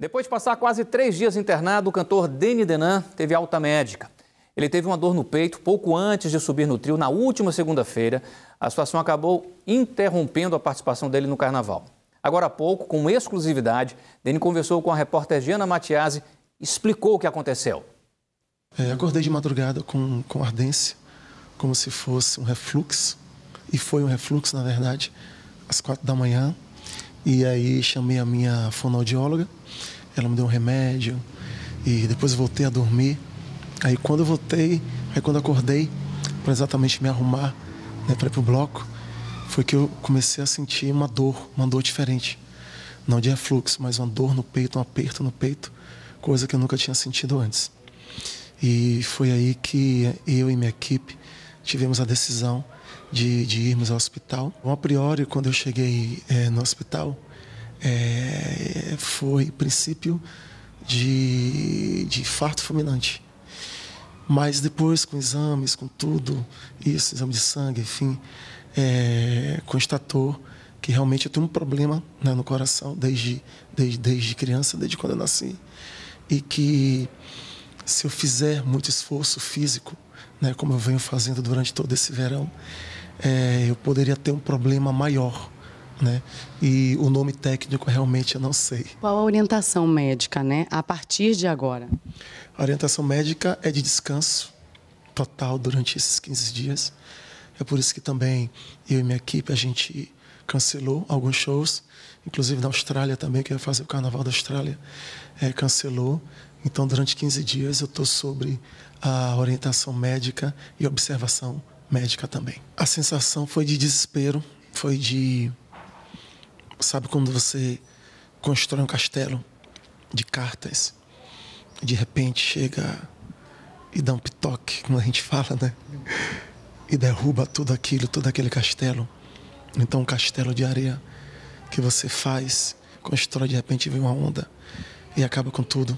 Depois de passar quase três dias internado, o cantor Deni Denan teve alta médica. Ele teve uma dor no peito pouco antes de subir no trio na última segunda-feira. A situação acabou interrompendo a participação dele no carnaval. Agora há pouco, com exclusividade, Deni conversou com a repórter Giana Matiasi e explicou o que aconteceu. É, acordei de madrugada com, com ardência, como se fosse um refluxo. E foi um refluxo, na verdade, às quatro da manhã. E aí chamei a minha fonoaudióloga, ela me deu um remédio e depois voltei a dormir. Aí quando eu voltei, aí quando acordei para exatamente me arrumar, né, para ir pro bloco, foi que eu comecei a sentir uma dor, uma dor diferente. Não de refluxo, mas uma dor no peito, um aperto no peito, coisa que eu nunca tinha sentido antes. E foi aí que eu e minha equipe tivemos a decisão de, de irmos ao hospital. a priori, quando eu cheguei é, no hospital, é, foi princípio de, de infarto fulminante. Mas depois, com exames, com tudo, isso, exame de sangue, enfim, é, constatou que realmente eu tenho um problema né, no coração desde, desde, desde criança, desde quando eu nasci. E que se eu fizer muito esforço físico, né, como eu venho fazendo durante todo esse verão, é, eu poderia ter um problema maior. Né? E o nome técnico realmente eu não sei. Qual a orientação médica, né? A partir de agora? A orientação médica é de descanso total durante esses 15 dias. É por isso que também eu e minha equipe a gente cancelou alguns shows, inclusive na Austrália também, que ia fazer o Carnaval da Austrália, é, cancelou. Então, durante 15 dias, eu estou sobre a orientação médica e observação médica também. A sensação foi de desespero, foi de. Sabe quando você constrói um castelo de cartas? E de repente chega e dá um pitoque, como a gente fala, né? E derruba tudo aquilo, todo aquele castelo. Então, um castelo de areia que você faz, constrói, de repente vem uma onda e acaba com tudo.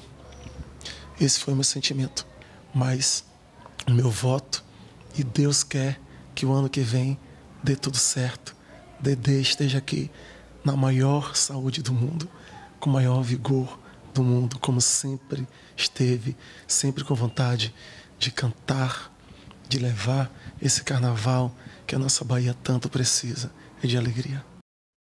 Esse foi o meu sentimento. Mas o meu voto, e Deus quer que o ano que vem dê tudo certo. Dedê esteja aqui na maior saúde do mundo, com o maior vigor do mundo, como sempre esteve, sempre com vontade de cantar, de levar esse carnaval que a nossa Bahia tanto precisa e de alegria.